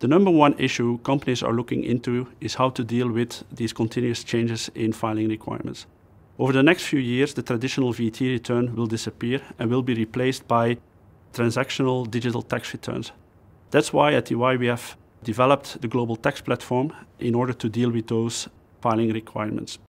The number one issue companies are looking into is how to deal with these continuous changes in filing requirements. Over the next few years, the traditional VAT return will disappear and will be replaced by transactional digital tax returns. That's why at EY we have developed the global tax platform in order to deal with those filing requirements.